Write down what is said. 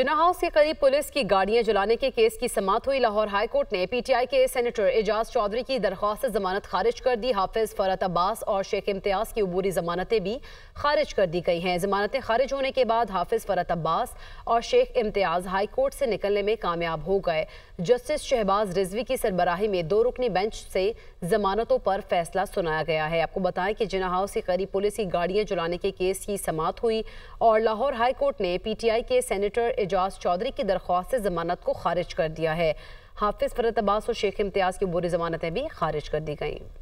जिना house के करीब police की गाड़ियां जलाने के केस की समात हुई लाहौर हाईकोर्ट ने पीटीआई के सेनेटर एजाज चौधरी की दरख्वास्त जमानत खारिज कर दी हाफिज फरत अब्बास और शेख इम्तियाज की अबूरी जमानतें भी खारिज कर दी गई हैं जमानतें खारिज होने के बाद हाफिज फरत अब्बास और शेख इम्तियाज हाईकोर्ट से निकलने में कामयाब हो गए जस्टिस शहबाज रिजवी की सरबराही में दो रुकनी बेंच से जमानतों पर फैसला सुनाया गया है आपको बताएं कि जिना हाउस के करीब पुलिस की गाड़ियां जलाने के केस की समाप्त हुई और लाहौर हाईकोर्ट ने पीटीआई के सेनेटर एजाज चौधरी की दरख्वास्त से जमानत को खारिज कर दिया है हाफिज फरत अब्बास और शेख इम्तियाज़ की बुरी जमानतें भी खारिज कर दी गईं